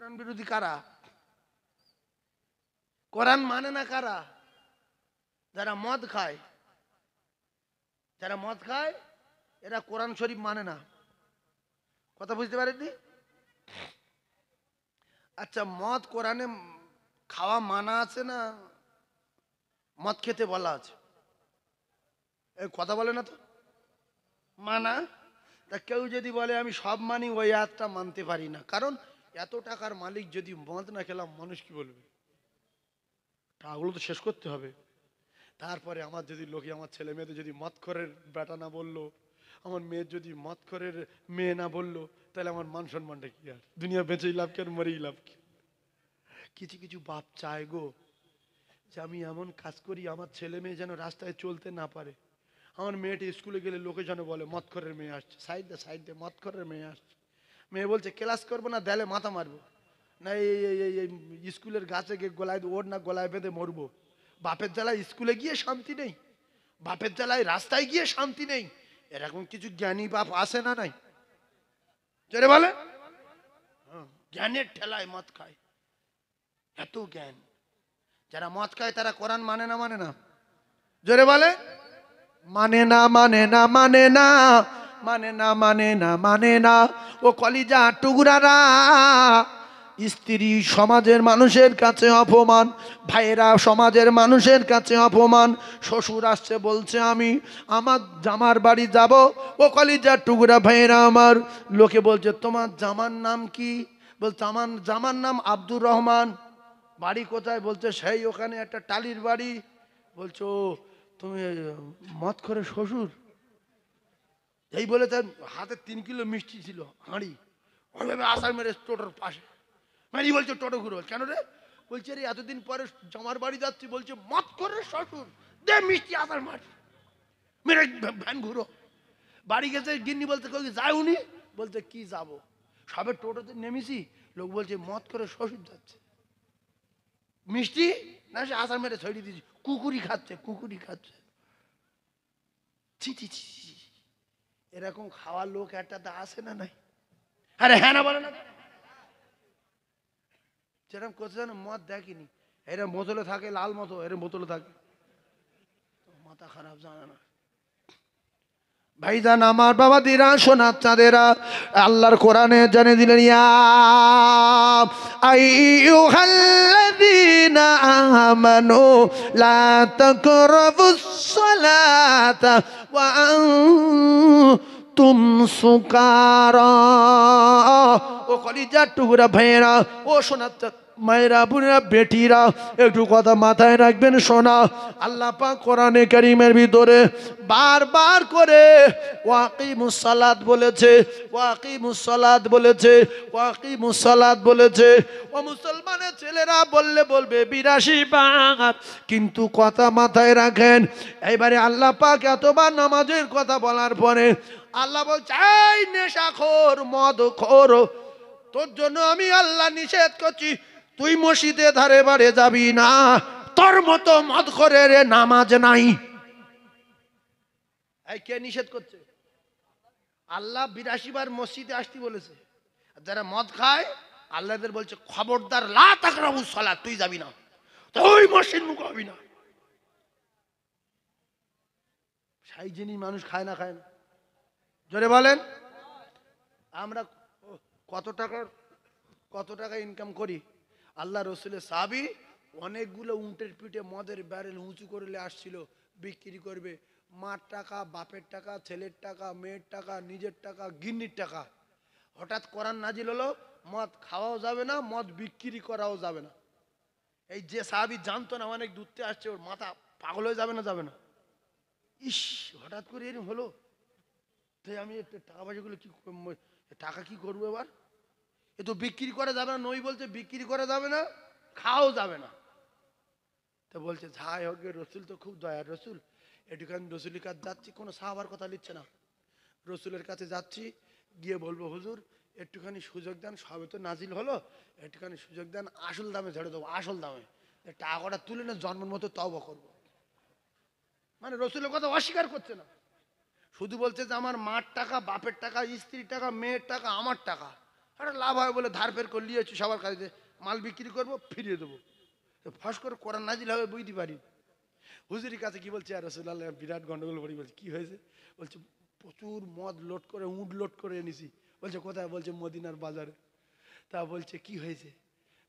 কোরআন বিরোধী কারা কোরআন মানে না কারা যারা মদ খায় যারা মদ খায় এরা কোরআন শরীফ মানে না কথা বুঝতে পারেননি আচ্ছা মদ কোরআনে খাওয়া মানা আছে না মদ খেতে বলা আছে এই কথা বলে না তো মানা তা কেউ যদি বলে আমি সব মানি ওই আয়াতটা মানতে পারি না কারণ এত টাকার মালিক যদি মদ না খেলাম মানুষ কি বলবে টাকাগুলো তো শেষ করতে হবে তারপরে আমার যদি লোকে আমার ছেলে মেয়েদের যদি মদ খরের বেটা না বললো আমার মেয়ের যদি মদ খরের মেয়ে না বললো তাহলে আমার মান সম্মানটা কি আর দুনিয়া বেঁচেই লাভ কেন মরেই লাভ কি কিছু কিছু বাপ চায় গো যে আমি এমন কাজ করি আমার ছেলে মেয়ে যেন রাস্তায় চলতে না পারে আমার মেয়েটি স্কুলে গেলে লোকে যেন বলে মৎখরের মেয়ে আসছে সাইড দে সাইড দে মদ মেয়ে আসছে মেয়ে বলছে ক্লাস করবো না দেলে মাথা মারবো না এই এই স্কুলের গাছে গিয়ে গোলায় ওর না গোলায় বেঁধে মরবো বাপের জ্বালায় স্কুলে গিয়ে শান্তি নেই বাপের জ্বালায় রাস্তায় গিয়ে শান্তি নেই এরকম কিছু জ্ঞানী বাপ আসে না নাই জোরে বলে হ্যাঁ, জ্ঞানের ঠেলায় মদ খায় এত জ্ঞান যারা মদ খায় তারা কোরআন মানে না মানে না জোরে বলে মানে না মানে না মানে না মানে না মানে না মানে না ও কলিজা টুকুরারা স্ত্রী সমাজের মানুষের কাছে অপমান ভাইয়েরা সমাজের মানুষের কাছে অপমান শ্বশুর আসছে বলছে আমি আমার জামার বাড়ি যাব ও কলিজা টুকুরা ভাইয়েরা আমার লোকে বলছে তোমার জামার নাম কি বলছে আমার জামার নাম আব্দুর রহমান বাড়ি কোথায় বলছে সেই ওখানে একটা টালির বাড়ি বলছো তুমি মত করে শ্বশুর এই বলে তার হাতে তিন কিলো মিষ্টি ছিল হাঁড়ি ওইভাবে আসার মেরে টোটোর পাশে মানে বলছে টোটো ঘুরো কেন রে বলছে রে এতদিন পরে জামার বাড়ি যাচ্ছি বলছে মত করে শ্বশুর দে মিষ্টি আসার মার মেরে ভ্যান ঘুরো বাড়ি গেছে গিন্নি বলতে কি যাই উনি বলতে কি যাব সবে টোটোতে নেমেছি লোক বলছে মত করে শ্বশুর যাচ্ছে মিষ্টি না সে আসার মেরে ছড়িয়ে দিয়েছি কুকুরি খাচ্ছে কুকুরি খাচ্ছে ছি ছি ছি এরকম খাওয়ার লোক একটা একটাতে আসে না নাই আরে হ্যাঁ না বলে না যেরকম করছে জানো মদ দেখিনি এরম মতলে থাকে লাল মতো এরম মতলে থাকে মাথা খারাপ জানা না ভাইজান আমার বাবা দিরা সোনার চাঁদেরা আল্লাহর কোরআনে জানে দিলেন ইয়া আই الذين آمنوا لا تقربوا الصلاة وأنتم তুম সুকার ও কলিজার টুকুরা ভেড়া ও সোনার মায়েরা বোনেরা বেটিরা একটু কথা মাথায় রাখবেন শোনা আল্লাহ পাক কোরআনে কারিমের ভিতরে বারবার করে ওয়াকি মুসালাদ বলেছে ওয়াকি মুসালাদ বলেছে ওয়াকি মুসালাদ বলেছে ও মুসলমানের ছেলেরা বললে বলবে বিরাশি বাঘ কিন্তু কথা মাথায় রাখেন এবারে আল্লাহ পাক এতবার নামাজের কথা বলার পরে আল্লাহ বলছে নেশাখোর মদ খোর তোর জন্য আমি আল্লাহ নিষেধ করছি তুই মসজিদে ধারে বারে যাবি না তোর মতো মদ করে রে নামাজ নাই কে নিষেধ করছে আল্লাহ বিরাশি বার মসজিদে আসতে বলেছে যারা মদ খায় আল্লাহদের বলছে খবরদার লাগলা তুই যাবি না তুই মসজিদ মুখ হবি না সাই জিনিস মানুষ খায় না খায় না জোরে বলেন আমরা কত টাকার কত টাকা ইনকাম করি আল্লাহ রসুলের সাবি অনেকগুলো উঁটের পিঠে মদের ব্যারেল উঁচু করলে আসছিল বিক্রি করবে মার টাকা বাপের টাকা ছেলের টাকা মেয়ের টাকা নিজের টাকা গিন্নির টাকা হঠাৎ করার নাজিল হলো মদ খাওয়াও যাবে না মদ বিক্রি করাও যাবে না এই যে সাহাবি জানতো না অনেক দূরতে আসছে ওর মাথা পাগল হয়ে যাবে না যাবে না ইস হঠাৎ করে এরকম হলো তাই আমি টাকা পয়সাগুলো কী টাকা কি করবো এবার এ তো বিক্রি করা যাবে না নই বলছে বিক্রি করা যাবে না খাওয়াও যাবে না তো বলছে যাই হোক রসুল তো খুব দয়ার রসুল এটুখান রসুলের কাছে যাচ্ছি কোনো সাহাবার কথা লিখছে না রসুলের কাছে যাচ্ছি গিয়ে বলবো হুজুর একটুখানি সুযোগ দেন সবে তো নাজিল হলো একটুখানি সুযোগ দেন আসল দামে ঝেড়ে দেবো আসল দামে টাকাটা তুলে না জন্মের মতো তব করব। মানে রসুলের কথা অস্বীকার করছে না শুধু বলছে যে আমার মার টাকা বাপের টাকা স্ত্রীর টাকা মেয়ের টাকা আমার টাকা হঠাৎ লাভ হয় বলে ধার ফের করে নিয়েছি সবার কাছে মাল বিক্রি করবো ফিরিয়ে দেবো ফস করে না নাজিল হবে বুঝতে পারি হুজুরির কাছে কি বলছে আর রসুল্লাহ বিরাট গন্ডগোল বাড়ি বলছে কী হয়েছে বলছে প্রচুর মদ লোড করে উঁট লোড করে এনেছি বলছে কোথায় বলছে মদিনার বাজারে তা বলছে কি হয়েছে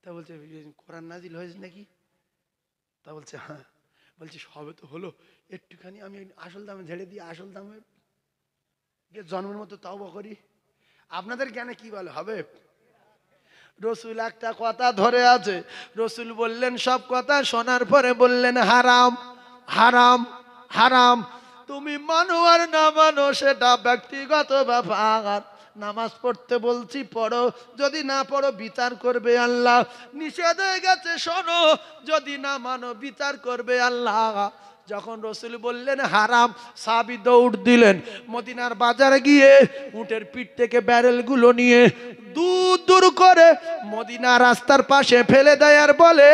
তা বলছে কোরআন নাজিল হয়েছে নাকি তা বলছে হ্যাঁ বলছে সবে তো হলো একটুখানি আমি আসল দামে ঝেড়ে দিই আসল দামে জন্মের মতো তাও করি আপনাদের জ্ঞানে কি বলে হবে রসুল একটা কথা ধরে আছে রসুল বললেন সব কথা শোনার পরে বললেন হারাম হারাম হারাম তুমি মানো আর না মানো সেটা ব্যক্তিগত ব্যাপার নামাজ পড়তে বলছি পড়ো যদি না পড়ো বিচার করবে আল্লাহ নিষেধ হয়ে গেছে শোনো যদি না মানো বিচার করবে আল্লাহ যখন রসুল বললেন হারাম সাবি দৌড় দিলেন মদিনার বাজারে গিয়ে উটের পিঠ থেকে ব্যারেলগুলো নিয়ে দূর দূর করে মদিনা রাস্তার পাশে ফেলে দেয় আর বলে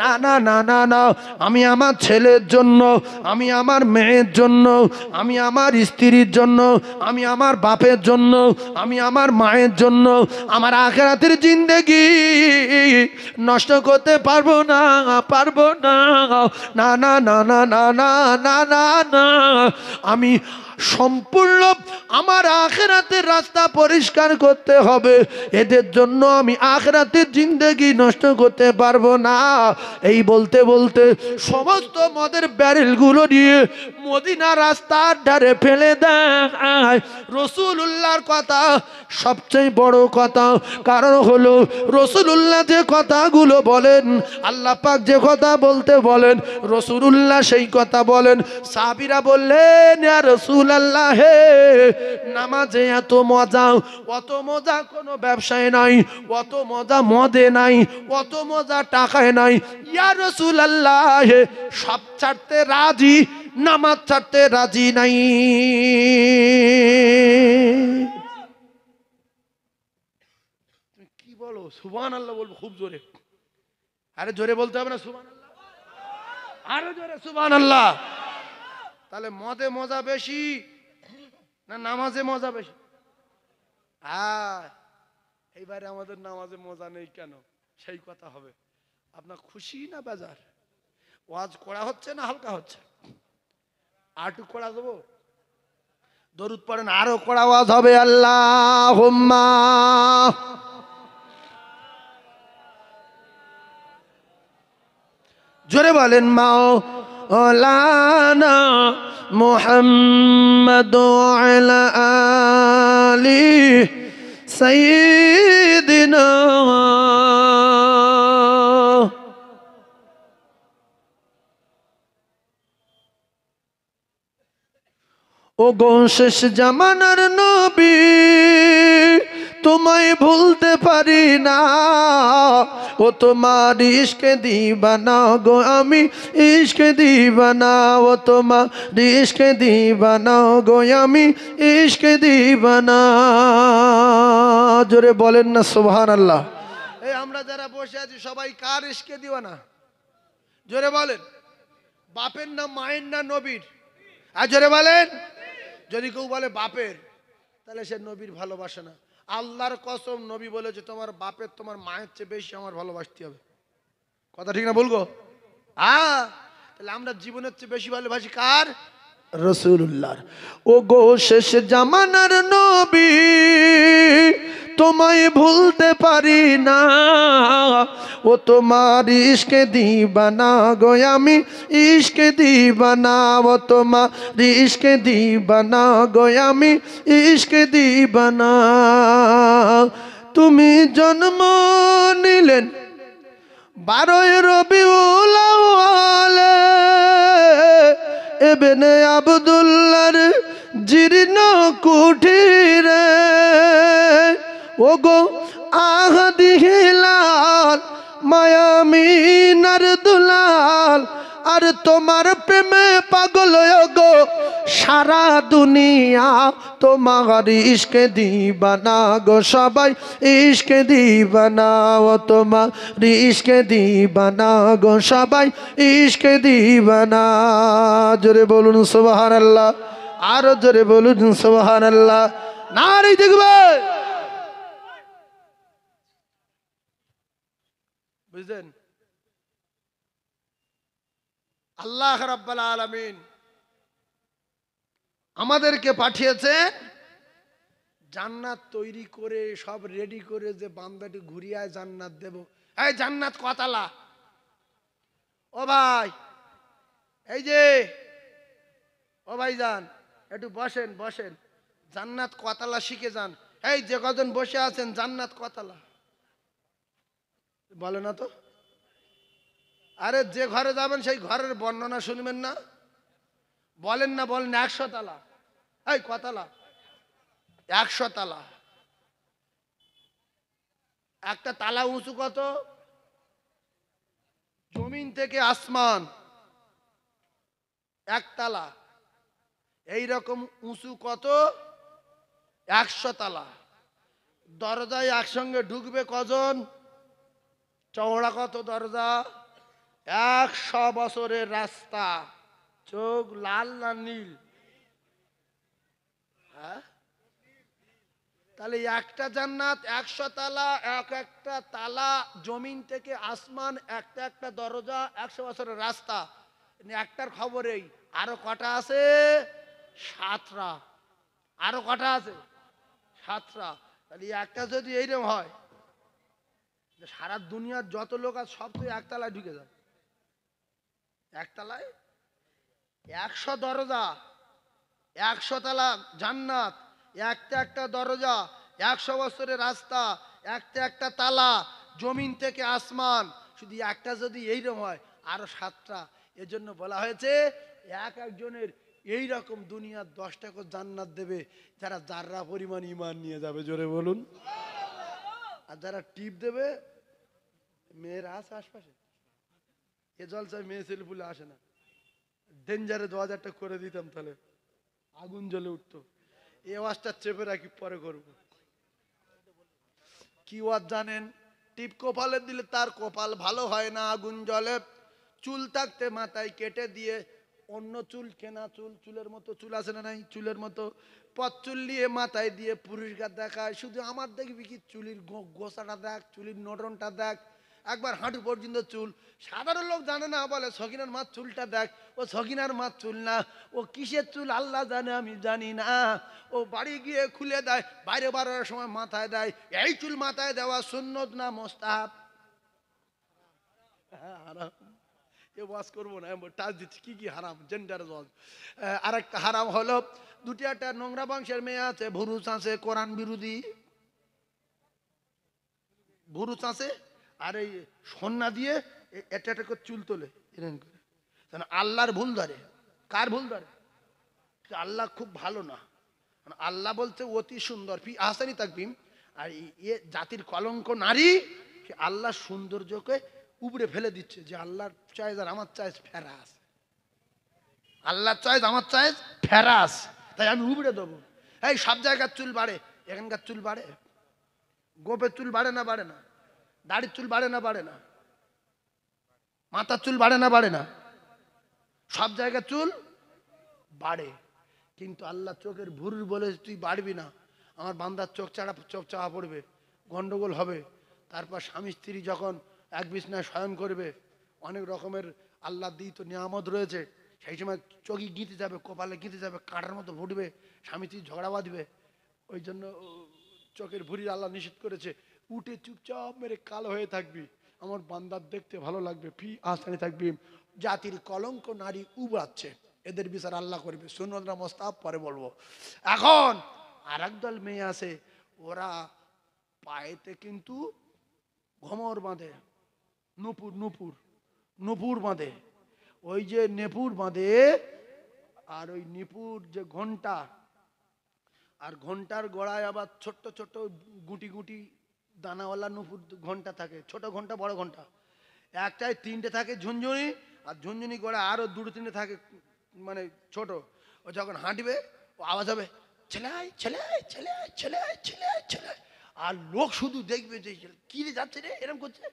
না না না না না আমি আমার ছেলের জন্য আমি আমার মেয়ের জন্য আমি আমার স্ত্রীর জন্য আমি আমার বাপের জন্য আমি আমার মায়ের জন্য আমার আখেরাতের জিন্দেগি নষ্ট করতে পারবো না পারবো না না না না না না না না না না আমি সম্পূর্ণ আমার আখেরাতের রাস্তা পরিষ্কার করতে হবে এদের জন্য আমি আখেরাতের জিন্দগি নষ্ট করতে পারবো না এই বলতে বলতে সমস্ত মদের ব্যারেলগুলো নিয়ে মদিনা রাস্তার ধারে ফেলে দেয় রসুলুল্লাহর কথা সবচেয়ে বড় কথা কারণ হলো রসুলুল্লাহ যে কথাগুলো বলেন আল্লাহ পাক যে কথা বলতে বলেন রসুলুল্লাহ সেই কথা বলেন সাবিরা বললেন রসুল রাসুল আল্লাহ নামাজে এত মজা অত মজা কোনো ব্যবসায় নাই অত মজা মদে নাই অত মজা টাকায় নাই ইয়া রসুল আল্লাহ সব ছাড়তে রাজি নামাজ ছাড়তে রাজি নাই কি বলো সুবান আল্লাহ বলবো খুব জোরে আরে জোরে বলতে হবে না সুবান আল্লাহ আরো জোরে সুবান আল্লাহ তাহলে মদে মজা বেশি না নামাজে মজা বেশি হ্যাঁ এইবারে আমাদের নামাজে মজা নেই কেন সেই কথা হবে আপনার খুশি না বেজার ওয়াজ করা হচ্ছে না হালকা হচ্ছে আটু করা দেবো দরুদ পড়েন আরো করা ওয়াজ হবে আল্লাহ জোরে বলেন মাও مولانا محمد وعلى آله سيدنا ও গো نبي তোমায় ভুলতে পারি না ও তোমার ইশকে দিবানা গো আমি ইশকে দিবানা ও তোমার ইশকে দিবানা গো আমি ইশকে দিবানা জোরে বলেন না সোহান আল্লাহ এই আমরা যারা বসে আছি সবাই কার ইশকে দিবানা জোরে বলেন বাপের না মায়ের না নবীর আর জোরে বলেন যদি কেউ বলে বাপের তাহলে সে নবীর ভালোবাসে না আল্লাহর কসম নবী বলে যে তোমার বাপের তোমার মায়ের চেয়ে বেশি আমার ভালোবাসতে হবে কথা ঠিক না বলবো আহ তাহলে আমরা জীবনের চেয়ে বেশি ভালোবাসি কার রসুল্লাহর ও গো শেষ জামানার নবী তোমায় ভুলতে পারি না ও তোমার ইশকে দিবানা গো আমি ইশকে দিবানা ও তোমার ইশকে দিবানা গো আমি ইশকে দিবানা তুমি জন্ম নিলেন বারোয় রবি ওলা এবেনে আবদুল্লার জিরিন কুঠিরে ওগো আহাদিহিলাল মায়ামিনার দুলা আর তোমার প্রেমে পাগল গো সারা দুনিয়া তোমার ইশকে দিবানা গো সবাই ইশকে দিবানা ও তোমার ইশকে দিবানা গো সবাই ইশকে দিবানা জোরে বলুন সুবাহান আল্লাহ আরো জোরে বলুন সুবাহান আল্লাহ না রে দেখবে বুঝলেন আল্লাহ রাব্বাল আলমিন আমাদেরকে পাঠিয়েছে জান্নাত তৈরি করে সব রেডি করে যে বান্দাটি ঘুরিয়ায় জান্নাত দেব এই জান্নাত কতালা ও ভাই এই যে ও ভাই যান একটু বসেন বসেন জান্নাত কতালা শিখে যান এই যে কজন বসে আছেন জান্নাত কতালা বলে না তো আরে যে ঘরে যাবেন সেই ঘরের বর্ণনা শুনবেন না বলেন না বলেন একশো তালা এই কতলা একশো তালা একটা তালা উঁচু কত জমিন থেকে আসমান একতলা এইরকম উঁচু কত একশো তালা দরজায় একসঙ্গে ঢুকবে কজন চওড়া কত দরজা একশো বছরের রাস্তা চোখ লাল না নীল হ্যাঁ তাহলে একটা জান্নাত একশো তালা এক একটা তালা জমিন থেকে আসমান একটা একটা দরজা একশো বছরের রাস্তা একটার খবরেই আরো কটা আছে সাতরা আরো কটা আছে সাতরা তাহলে একটা যদি এইরকম হয় সারা দুনিয়ার যত লোক আছে সব তো একতলায় ঢুকে যায় একতলায় একশো দরজা একশো তালা জান্নাত একটা একটা দরজা একশো বছরের রাস্তা একটা একটা তালা জমিন থেকে আসমান শুধু একটা যদি এইরকম হয় আরো সাতটা এজন্য বলা হয়েছে এক একজনের এই রকম দুনিয়ার দশটা করে জান্নাত দেবে যারা যাররা পরিমাণ ইমান নিয়ে যাবে জোরে বলুন আর যারা টিপ দেবে মেয়েরা আছে আশপাশে এ জলসায় মেয়ে ছেলে ফুলে আসে না ডেঞ্জারে দু হাজারটা করে দিতাম তাহলে আগুন জ্বলে উঠতো এ ওয়াজটা চেপে রাখি পরে করব কি ওয়াজ জানেন টিপ কপালে দিলে তার কপাল ভালো হয় না আগুন জলে চুল থাকতে মাথায় কেটে দিয়ে অন্য চুল কেনা চুল চুলের মতো চুল আছে না নাই চুলের মতো পথ চুল নিয়ে মাথায় দিয়ে পুরুষকার দেখায় শুধু আমার দেখবি কি চুলির গোসাটা দেখ চুলির নটনটা দেখ একবার হাঁটু পর্যন্ত চুল সাধারণ লোক জানে না বলে সকিনার মার চুলটা দেখ ও সকিনার মার চুল না ও কিসের চুল আল্লাহ জানে আমি জানি না ও বাড়ি গিয়ে খুলে দেয় বাইরে বাড়ার সময় মাথায় দেয় এই চুল মাথায় দেওয়া সুন্নত না মোস্তাহাব ভুরু হ্যাঁ, এ ওয়াজ করবো না কী কী হারাম আর একটা হারাম হলো একটা নোংরা বংশের মেয়ে আছে কোরআন বিরোধী আর এই সন্না দিয়ে এটা এটা করে চুল তোলে করে আল্লাহর ভুল ধরে কার ভুল ধরে আল্লাহ খুব ভালো না আল্লাহ বলছে অতি সুন্দর ফি আহসানি তাকবিম আর এ জাতির কলঙ্ক নারী আল্লাহ সৌন্দর্যকে উবড়ে ফেলে দিচ্ছে যে আল্লাহর চাইজ আর আমার চাইজ ফেরা আছে আল্লাহর চাইজ আমার চাইজ ফেরা আছে তাই আমি উবড়ে দেবো এই সব জায়গার চুল বাড়ে এখানকার চুল বাড়ে গোপের চুল বাড়ে না বাড়ে না দাড়ির চুল বাড়ে না বাড়ে না মাথার চুল বাড়ে না বাড়ে না সব জায়গা চুল বাড়ে কিন্তু আল্লাহ চোখের ভুর বলে তুই বাড়বি না আমার বান্দার চোখ চাড়া চোখ চাওয়া পড়বে গন্ডগোল হবে তারপর স্বামী স্ত্রী যখন এক বিছনায় শয়ন করবে অনেক রকমের আল্লাহ দিই তো নিয়ামত রয়েছে সেই সময় চোখে গিঁতে যাবে কপালে গিঁতে যাবে কাঁটার মতো ফুটবে স্বামী স্ত্রী ঝগড়া বাঁধবে ওই জন্য চোখের ভুরি আল্লাহ নিষেধ করেছে উঠে চুপচাপ মেরে কালো হয়ে থাকবি আমার বান্দার দেখতে ভালো লাগবে ফি আসানে থাকবি জাতির কলঙ্ক নারী উবাচ্ছে এদের বিচার আল্লাহ করবে সুনন্দরা মোস্তাব পরে বলবো এখন আর দল মেয়ে আছে ওরা পায়েতে কিন্তু ঘমর বাঁধে নুপুর নুপুর নুপুর বাঁধে ওই যে নেপুর বাঁধে আর ওই নিপুর যে ঘন্টা আর ঘন্টার গড়ায় আবার ছোট্ট ছোট্ট গুটি গুটি দানাওয়ালা নুপুর ঘন্টা থাকে ছোট ঘন্টা বড় ঘন্টা একটাই তিনটে থাকে ঝুনঝুনি আর ঝুনঝুনি করে আরও দুটো তিনটে থাকে মানে ছোট ও যখন হাঁটবে ও আওয়াজ হবে ছেলে ছেলাই ছেলে ছেলে ছেলে ছেলে আর লোক শুধু দেখবে যে কি রে যাচ্ছে রে এরকম করছে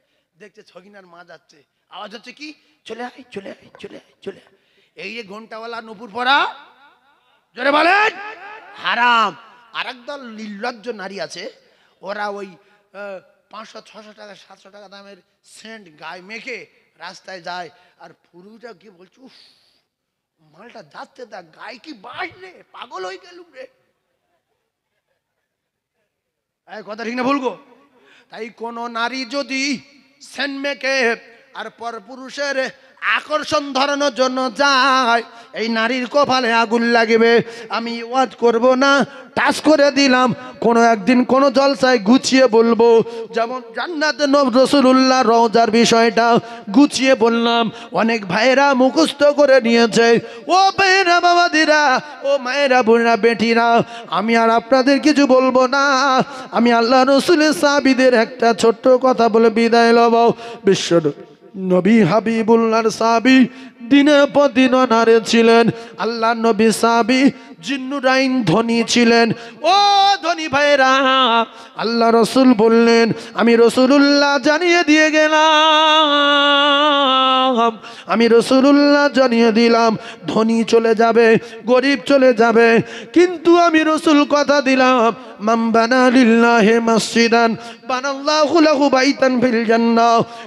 দেখছে ছগিনার মা যাচ্ছে আওয়াজ হচ্ছে কি চলে আয় চলে আয় চলে আয় চলে আয় এই যে ঘন্টাওয়ালা নুপুর পড়া জোরে বলেন হারাম আর একদল নির্লজ্জ নারী আছে ওরা ওই পাঁচশো ছশো টাকা সাতশো টাকা দামের সেন্ট গায়ে মেখে রাস্তায় যায় আর পুরুষরা গিয়ে বলছে উফ মালটা যাচ্ছে তা গায়ে কি বাস রে পাগল হয়ে গেলুম রে কথা ঠিক না ভুলগো তাই কোন নারী যদি সেন্ট মেখে আর পর পুরুষের আকর্ষণ ধরানোর জন্য যায় এই নারীর কপালে আগুন লাগবে আমি ওয়াজ করব না টাচ করে দিলাম কোনো একদিন কোনো জলসায় গুছিয়ে বলবো যেমন জান্নাতে নব রসুল্লাহ রওজার বিষয়টা গুছিয়ে বললাম অনেক ভাইয়েরা মুখস্থ করে নিয়েছে ও ভাইয়েরা বাবাদিরা ও মায়েরা বোনা বেটিরা আমি আর আপনাদের কিছু বলবো না আমি আল্লাহ রসুলের সাবিদের একটা ছোট্ট কথা বলে বিদায় লব বিশ্ব নবী হাবিবুল্লাহর সাবি দিনে পদিন নারে ছিলেন আল্লাহ নবী সাবি জিন্নুরাইন ধনী ছিলেন ও ধনী ভাইরা আল্লাহ রসুল বললেন আমি রসুলুল্লাহ জানিয়ে দিয়ে গেলাম আমি রসুলুল্লাহ জানিয়ে দিলাম ধনী চলে যাবে গরিব চলে যাবে কিন্তু আমি রসুল কথা দিলাম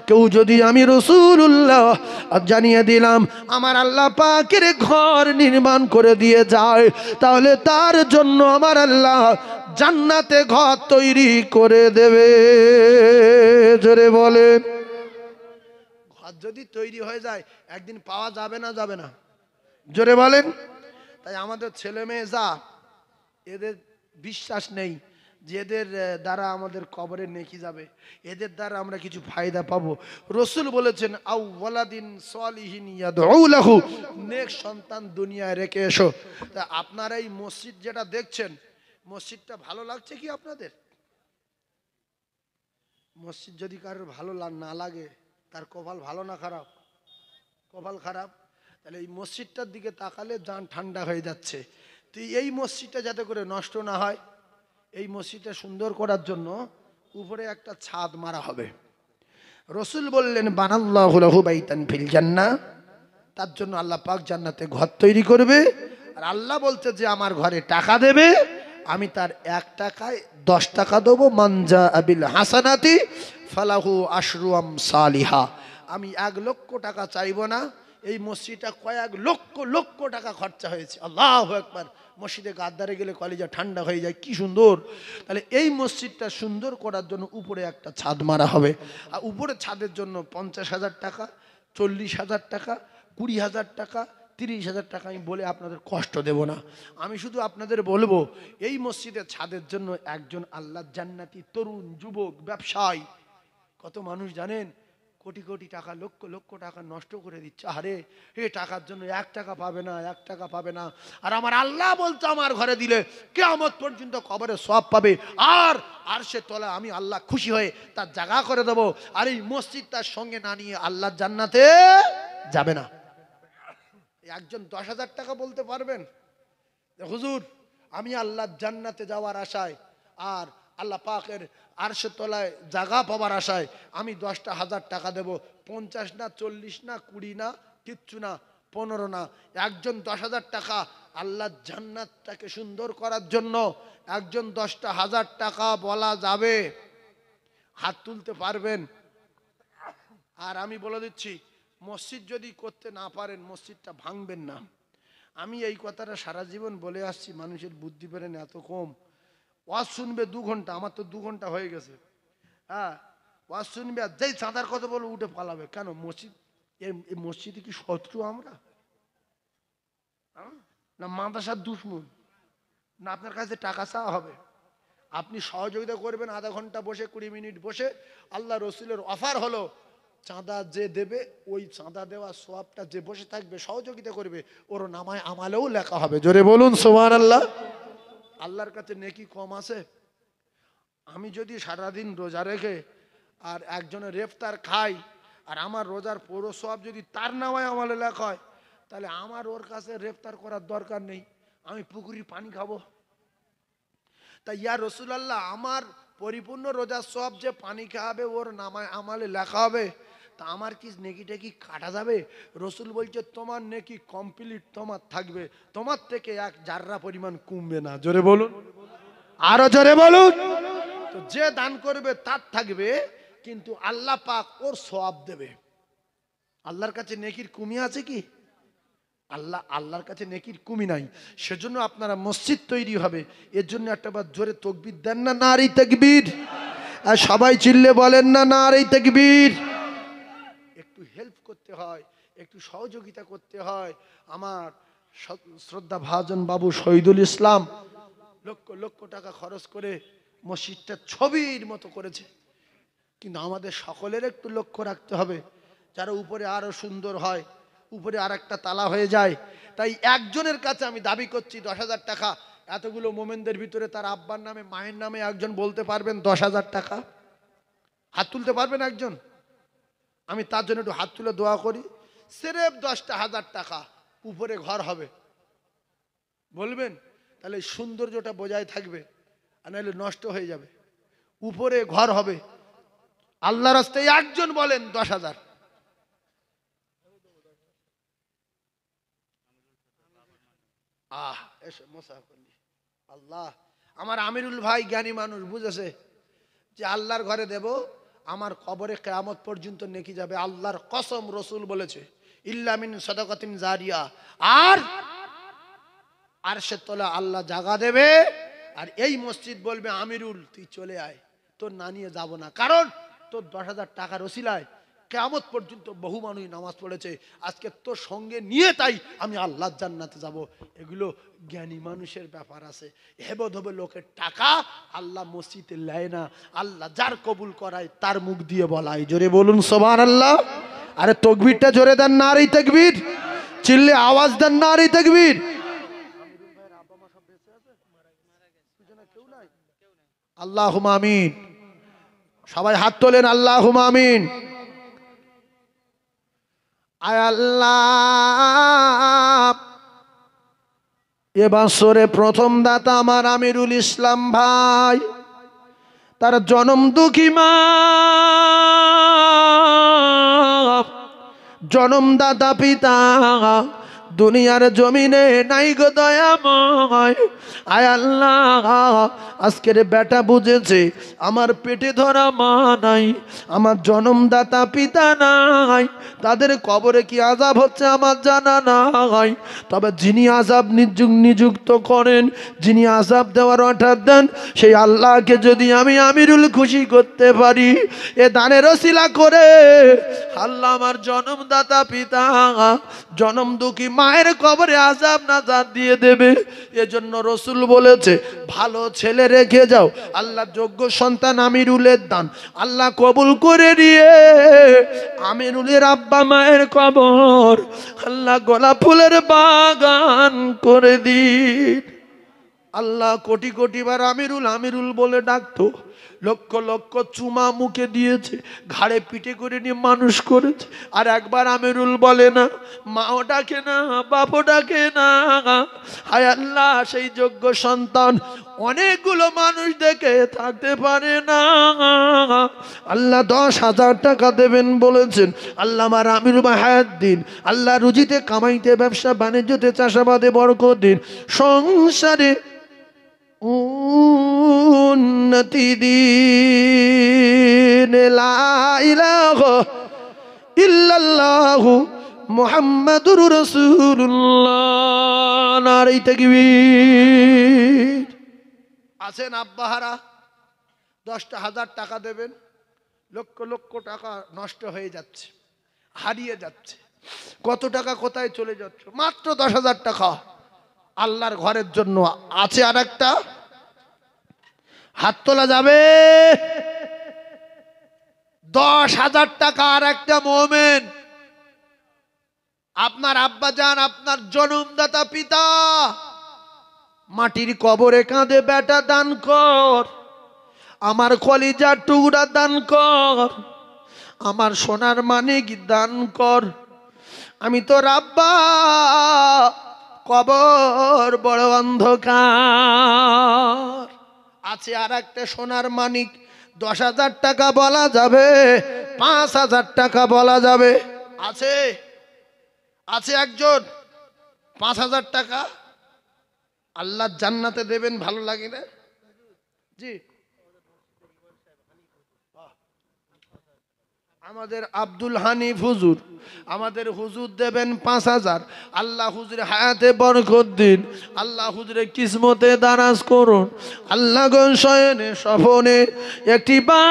কেউ যদি আমি রসুল্লাহ জানিয়ে দিলাম আমার আল্লাহ পাকের ঘর নির্মাণ করে দিয়ে যায় তাহলে তার জন্য আমার আল্লাহ জান্নাতে ঘর তৈরি করে দেবে জোরে বলে ঘর যদি তৈরি হয়ে যায় একদিন পাওয়া যাবে না যাবে না জোরে বলেন তাই আমাদের ছেলে মেয়ে যা এদের বিশ্বাস নেই যেদের দ্বারা আমাদের কবরে নেকি যাবে এদের দ্বারা আমরা কিছু ফায়দা পাবো রসুল বলেছেন আউ ওয়ালাদিন সলিহীন ইয়াদহু নেক সন্তান দুনিয়ায় রেখে এসো তা আপনার এই মসজিদ যেটা দেখছেন মসজিদটা ভালো লাগছে কি আপনাদের মসজিদ যদি কারোর ভালো না লাগে তার কপাল ভালো না খারাপ কপাল খারাপ তাহলে এই মসজিদটার দিকে তাকালে যান ঠান্ডা হয়ে যাচ্ছে তো এই মসজিদটা যাতে করে নষ্ট না হয় এই মসজিদটা সুন্দর করার জন্য উপরে একটা ছাদ মারা হবে রসুল বললেন বানাল্লাহু বাইতান জান্না তার জন্য আল্লাহ পাক জান্নাতে ঘর তৈরি করবে আর আল্লাহ বলছে যে আমার ঘরে টাকা দেবে আমি তার এক টাকায় দশ টাকা দেবো মানজা আবিল হাসানাতি ফালাহু আশরুয়াম সালিহা আমি এক লক্ষ টাকা চাইব না এই মসজিদটা কয়েক লক্ষ লক্ষ টাকা খরচা হয়েছে আল্লাহ একবার মসজিদে গাদ্দারে গেলে কলেজা ঠান্ডা হয়ে যায় কি সুন্দর তাহলে এই মসজিদটা সুন্দর করার জন্য উপরে একটা ছাদ মারা হবে আর উপরে ছাদের জন্য পঞ্চাশ হাজার টাকা চল্লিশ হাজার টাকা কুড়ি হাজার টাকা তিরিশ হাজার টাকা আমি বলে আপনাদের কষ্ট দেব না আমি শুধু আপনাদের বলবো এই মসজিদের ছাদের জন্য একজন আল্লাহ জান্নাতি তরুণ যুবক ব্যবসায়ী কত মানুষ জানেন কোটি কোটি টাকা লক্ষ লক্ষ টাকা নষ্ট করে দিচ্ছে আরে এ টাকার জন্য এক টাকা পাবে না এক টাকা পাবে না আর আমার আল্লাহ বলতো আমার ঘরে দিলে কেমন পর্যন্ত কবরে সব পাবে আর আর সে তলা আমি আল্লাহ খুশি হয়ে তার জাগা করে দেবো আর এই মসজিদ তার সঙ্গে না নিয়ে আল্লাহ জান্নাতে যাবে না একজন দশ হাজার টাকা বলতে পারবেন হুজুর আমি আল্লাহ জান্নাতে যাওয়ার আশায় আর আল্লাহ পাকের আরশো তলায় জাগা পাবার আশায় আমি দশটা হাজার টাকা দেব পঞ্চাশ না চল্লিশ না কুড়ি না কিচ্ছু না পনেরো না একজন দশ হাজার টাকা আল্লাহ জান্নাতটাকে সুন্দর করার জন্য একজন দশটা হাজার টাকা বলা যাবে হাত তুলতে পারবেন আর আমি বলে দিচ্ছি মসজিদ যদি করতে না পারেন মসজিদটা ভাঙবেন না আমি এই কথাটা সারা জীবন বলে আসছি মানুষের বুদ্ধি পেরেন এত কম ওয়াজ শুনবে দু ঘন্টা আমার তো দু ঘন্টা হয়ে গেছে হ্যাঁ ওয়াজ শুনবে আর যেই চাঁদার কথা বলবো উঠে পালাবে কেন মসজিদ এই মসজিদে কি শত্রু আমরা না মাদাসার দুশ্মন না আপনার কাছে টাকা চাওয়া হবে আপনি সহযোগিতা করবেন আধা ঘন্টা বসে কুড়ি মিনিট বসে আল্লাহ রসুলের অফার হলো চাঁদা যে দেবে ওই চাঁদা দেওয়া সোয়াবটা যে বসে থাকবে সহযোগিতা করবে ওর নামায় আমালেও লেখা হবে জোরে বলুন সোমান আল্লাহ আল্লাহর কাছে নেকি কম আছে আমি যদি সারাদিন রোজা রেখে আর একজনের রেফতার খাই আর আমার রোজার পৌর সব যদি তার নামায় আমার লেখ হয় তাহলে আমার ওর কাছে রেফতার করার দরকার নেই আমি পুকুরি পানি খাবো তা ইয়া রসুল আল্লাহ আমার পরিপূর্ণ রোজার সব যে পানি খাওয়াবে ওর নামায় আমালে লেখা হবে তা আমার কি নেকিটা কি কাটা যাবে রসুল বলছে তোমার নেকি কমপ্লিট তোমার থাকবে তোমার থেকে এক জাররা পরিমাণ কমবে না জোরে বলুন আরো জোরে বলুন তো যে দান করবে তার থাকবে কিন্তু আল্লাহ পাক ওর সব দেবে আল্লাহর কাছে নেকির কুমি আছে কি আল্লাহ আল্লাহর কাছে নেকির কুমি নাই সেজন্য আপনারা মসজিদ তৈরি হবে এর জন্য একটা বার জোরে তকবির দেন না নারী তকবির আর সবাই চিল্লে বলেন না নারী তকবির একটু হেল্প করতে হয় একটু সহযোগিতা করতে হয় আমার শ্রদ্ধা ভাজন বাবু শহীদুল ইসলাম লক্ষ লক্ষ টাকা খরচ করে মসজিদটা ছবির মতো করেছে কিন্তু আমাদের সকলের একটু লক্ষ্য রাখতে হবে যারা উপরে আরও সুন্দর হয় উপরে আর একটা তালা হয়ে যায় তাই একজনের কাছে আমি দাবি করছি দশ হাজার টাকা এতগুলো মোমেনদের ভিতরে তার আব্বার নামে মায়ের নামে একজন বলতে পারবেন দশ হাজার টাকা হাত তুলতে পারবেন একজন আমি তার জন্য একটু হাত তুলে দোয়া করি সেরেফ দশটা হাজার টাকা উপরে ঘর হবে বলবেন তাহলে সৌন্দর্যটা বজায় থাকবে আর নাহলে নষ্ট হয়ে যাবে উপরে ঘর হবে আল্লাহ রাস্তায় একজন বলেন দশ হাজার আহ এসে করলি আল্লাহ আমার আমিরুল ভাই জ্ঞানী মানুষ বুঝেছে যে আল্লাহর ঘরে দেব আমার কবরে কেয়ামত পর্যন্ত নেকি যাবে আল্লাহর কসম রসুল বলেছে ইল্লামিন সদাকতিন জারিয়া আর আর সে তোলা আল্লাহ জাগা দেবে আর এই মসজিদ বলবে আমিরুল তুই চলে আয় তোর না নিয়ে যাবো না কারণ তোর দশ হাজার টাকার ওসিলায় কেমত পর্যন্ত বহু মানুষ নামাজ পড়েছে আজকে তোর সঙ্গে নিয়ে তাই আমি আল্লাহ জান্নাতে যাব এগুলো জ্ঞানী মানুষের ব্যাপার আছে হেবদ হবে লোকের টাকা আল্লাহ মসজিদে লেয় না আল্লাহ যার কবুল করায় তার মুখ দিয়ে বলায় জোরে বলুন সবার আল্লাহ আরে তকবিরটা জোরে দেন না আর এই তকবির চিল্লে আওয়াজ দেন না আর এই তকবির আল্লাহ আমিন সবাই হাত তোলেন আল্লাহ আমিন আল্লাহ এবছরে প্রথম দাতা আমার আমিরুল ইসলাম ভাই তার জনম দুঃখী মা দাতা পিতা দুনিয়ার জমিনে নাই গো দয়াময় আয় আল্লাহ আজকের বেটা বুঝেছে আমার পেটে ধরা মা নাই আমার জন্মদাতা পিতা নাই তাদের কবরে কি আজাব হচ্ছে আমার জানা নাই তবে যিনি আজাব নিযুক্ত নিযুক্ত করেন যিনি আজাব দেওয়ার অর্ডার দেন সেই আল্লাহকে যদি আমি আমিরুল খুশি করতে পারি এ দানের রসিলা করে আল্লাহ আমার জন্মদাতা পিতা জন্ম দুঃখী মা মায়ের কবরে আজাব না যা দিয়ে দেবে এজন্য রসুল বলেছে ভালো ছেলে রেখে যাও আল্লাহ যোগ্য সন্তান আমিরুলের দান আল্লাহ কবুল করে দিয়ে আমিরুলের আব্বা মায়ের কবর আল্লাহ গোলাপ ফুলের বাগান করে দিন আল্লাহ কোটি কোটি বার আমিরুল আমিরুল বলে ডাকতো লক্ষ লক্ষ চুমা মুখে দিয়েছে ঘাড়ে পিঠে করে নিয়ে মানুষ করেছে আর একবার আমিরুল বলে না মাও ডাকে না বাপও ডাকে না হায় আল্লাহ সেই যোগ্য সন্তান অনেকগুলো মানুষ দেখে থাকতে পারে না আল্লাহ দশ হাজার টাকা দেবেন বলেছেন আল্লাহ আমার আমিরুল হায়াত দিন আল্লাহ রুজিতে কামাইতে ব্যবসা বাণিজ্যতে চাষাবাদে বরকত দিন সংসারে উন্নতি দিন ইল্লাল্লাহু মোহাম্মদুর রসুল্লাহ নারী তাকবীর আছেন আব্বাহারা দশটা হাজার টাকা দেবেন লক্ষ লক্ষ টাকা নষ্ট হয়ে যাচ্ছে হারিয়ে যাচ্ছে কত টাকা কোথায় চলে যাচ্ছে মাত্র দশ হাজার টাকা আল্লাহর ঘরের জন্য আছে আর একটা হাত তোলা যাবে দশ হাজার টাকা আর একটা মোমেন আপনার আব্বা যান আপনার জনমদাতা পিতা মাটির কবরে কাঁধে বেটা দান কর আমার কলিজার টুকরা দান কর আমার সোনার মানিক দান কর আমি তো রাব্বা কবর বড় অন্ধকার আছে আর একটা সোনার মানিক দশ হাজার টাকা বলা যাবে পাঁচ হাজার টাকা বলা যাবে আছে আছে একজন পাঁচ হাজার টাকা আল্লাহ জান্নাতে দেবেন ভালো লাগে না জি আমাদের আব্দুল হানি ফুজুর আমাদের হুজুর দেবেন পাঁচ হাজার আল্লাহ হুজুরে হায়াতে বরকত দিন আল্লাহ হুজুরে কিসমতে দারাজ করুন আল্লাহ শয়নে সফনে একটি বা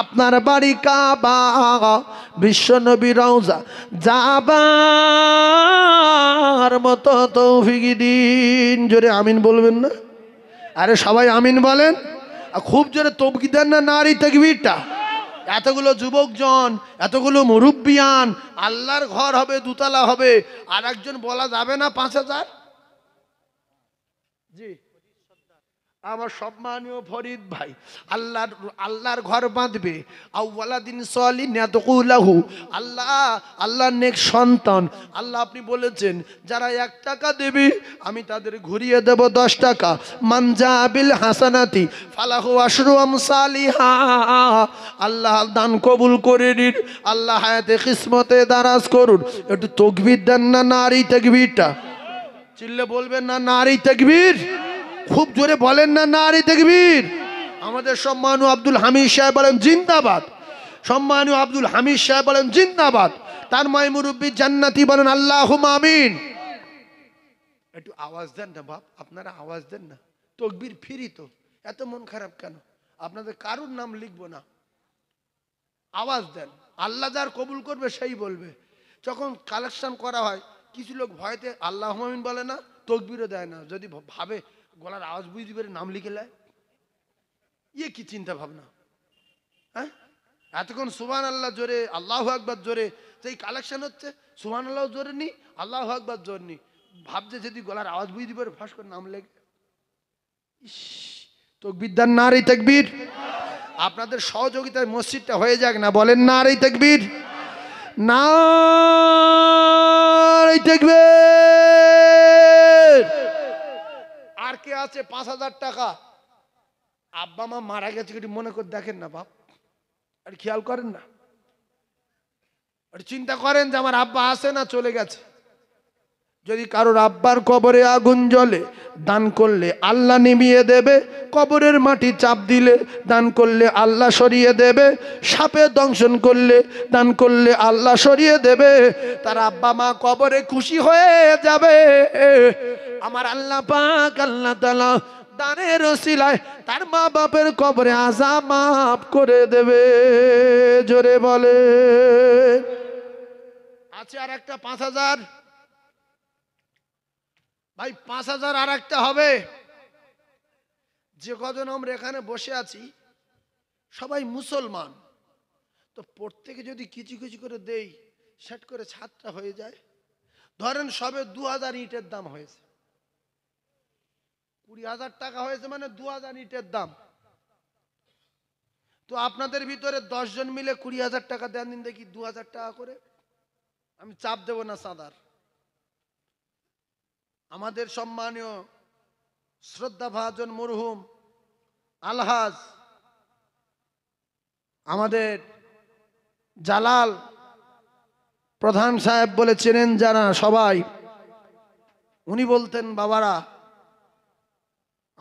আপনার বাড়ি কাবা বিশ্বনবী রওজা যাবার মতো তৌফিক দিন জোরে আমিন বলবেন না আরে সবাই আমিন বলেন আর খুব জোরে তবকি দেন না নারী তেকবিরটা এতগুলো যুবকজন এতগুলো মুরব্বিয়ান আল্লাহর ঘর হবে দুতলা হবে আর একজন বলা যাবে না পাঁচ হাজার জি আমার সম্মানীয় ফরিদ ভাই আল্লাহর আল্লাহর ঘর বাঁধবে আউ্লাদিন সলি নেতকুলাহু আল্লাহ আল্লাহর নেক সন্তান আল্লাহ আপনি বলেছেন যারা এক টাকা দেবে আমি তাদের ঘুরিয়ে দেব দশ টাকা মানজা আবিল হাসানাতি ফালাহু আশরুয়াম হা আল্লাহ দান কবুল করে নিন আল্লাহ হায়াতে কিসমতে দারাজ করুন একটু তকবির দেন না নারী তকবিরটা চিল্লে বলবেন না নারী তকবির খুব জোরে বলেন না না আরে দেখবির আমাদের সম্মানু আব্দুল হামিদ সাহেব বলেন জিন্দাবাদ সম্মানীয় আব্দুল হামিদ সাহেব বলেন জিন্দাবাদ তার মাই মুরব্বী জান্নাতি বলেন আল্লাহ আমিন একটু আওয়াজ দেন না বাপ আপনারা আওয়াজ দেন না তকবির ফিরি তো এত মন খারাপ কেন আপনাদের কারুর নাম লিখবো না আওয়াজ দেন আল্লাহ যার কবুল করবে সেই বলবে যখন কালেকশন করা হয় কিছু লোক ভয়তে আল্লাহ আমিন বলে না তকবিরও দেয় না যদি ভাবে গলার আওয়াজ বুঝতে পারে নাম লিখে লেয় ইয়ে কি চিন্তা ভাবনা হ্যাঁ এতক্ষণ সুবান আল্লাহ জোরে আল্লাহ আকবর জোরে সেই কালেকশন হচ্ছে সুবান আল্লাহ জোরে নি আল্লাহ আকবর জোর নি ভাবছে যদি গলার আওয়াজ বুঝতে পারে ফাঁস করে নাম লেখে ইস তকবিদ্যার না রে তকবির আপনাদের সহযোগিতায় মসজিদটা হয়ে যাক না বলেন না রে তকবির না রে তকবির আটকে আছে পাঁচ হাজার টাকা আব্বা মা মারা গেছে একটু মনে করে দেখেন না বাপ আর খেয়াল করেন না আর চিন্তা করেন যে আমার আব্বা আছে না চলে গেছে যদি কারোর আব্বার কবরে আগুন জ্বলে দান করলে আল্লাহ নিমিয়ে দেবে কবরের মাটি চাপ দিলে দান করলে আল্লাহ সরিয়ে দেবে সাপে দংশন করলে দান করলে আল্লাহ সরিয়ে দেবে তার আব্বা মা কবরে খুশি হয়ে যাবে আমার আল্লাহ পাক আল্লাহ তালা দানের শিলায় তার মা বাপের কবরে আজা মাফ করে দেবে জোরে বলে আছে আর একটা পাঁচ হাজার ভাই পাঁচ হাজার আর একটা হবে যে কজন আমরা এখানে বসে আছি সবাই মুসলমান তো প্রত্যেকে যদি কিছু কিছু করে দেই সেট করে ছাদটা হয়ে যায় ধরেন সবে দু হাজার ইটের দাম হয়েছে কুড়ি হাজার টাকা হয়েছে মানে দু হাজার ইটের দাম তো আপনাদের ভিতরে দশজন মিলে কুড়ি হাজার টাকা দেন দিন দেখি দু হাজার টাকা করে আমি চাপ দেবো না সাদার আমাদের সম্মানীয় শ্রদ্ধাভাজন মরহুম আলহাজ আমাদের জালাল প্রধান সাহেব বলে চেনেন যারা সবাই উনি বলতেন বাবারা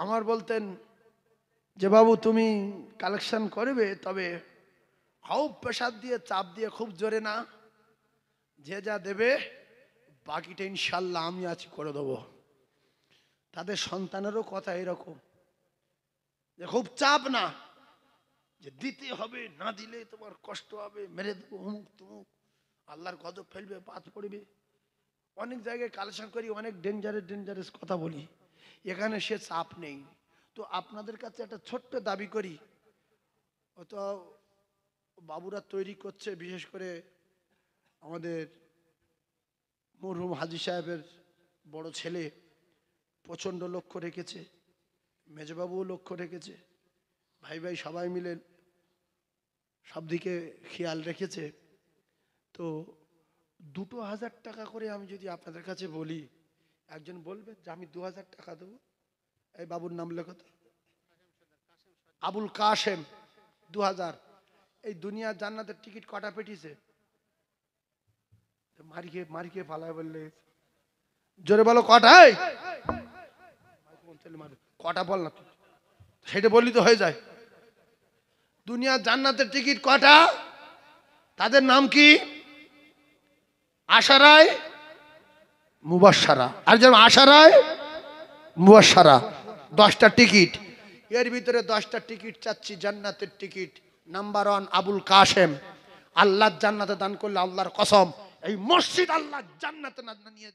আমার বলতেন যে বাবু তুমি কালেকশন করবে তবে খুব প্রেশার দিয়ে চাপ দিয়ে খুব জোরে না যে যা দেবে বাকিটা ইনশাল্লাহ আমি আজ করে দেবো তাদের সন্তানেরও কথা এরকম যে খুব চাপ না যে দিতে হবে না দিলে তোমার কষ্ট হবে মেরে দেবো অমুক তুমুক আল্লাহর কত ফেলবে পাত পড়বে অনেক জায়গায় কালেকশন করি অনেক ডেঞ্জারাস ডেঞ্জারাস কথা বলি এখানে সে চাপ নেই তো আপনাদের কাছে একটা ছোট্ট দাবি করি অত বাবুরা তৈরি করছে বিশেষ করে আমাদের মরহুম হাজি সাহেবের বড় ছেলে প্রচণ্ড লক্ষ্য রেখেছে মেজবাবুও লক্ষ্য রেখেছে ভাই ভাই সবাই মিলে সব দিকে খেয়াল রেখেছে তো দুটো হাজার টাকা করে আমি যদি আপনাদের কাছে বলি একজন বলবে যে আমি দু হাজার টাকা দেবো এই বাবুর নাম লেখত আবুল কাশেম দু হাজার এই দুনিয়া জান্নাতের টিকিট কটা পেটিছে মারি খেয়ে পালায় বললে জোরে বলো কটায় কটা বল না সেটা বললি তো হয়ে যায় দুনিয়া জান্নাতের টিকিট কটা তাদের নাম কি আশারায় মুবাসারা আর যেমন আশারায় মুবাসারা দশটা টিকিট এর ভিতরে দশটা টিকিট চাচ্ছি জান্নাতের ticket number one Abul Kashem আল্লাহর জান্নাতে দান করলে আল্লাহর কসম এই মসজিদ আল্লাহ জান্নাতে না নিয়ে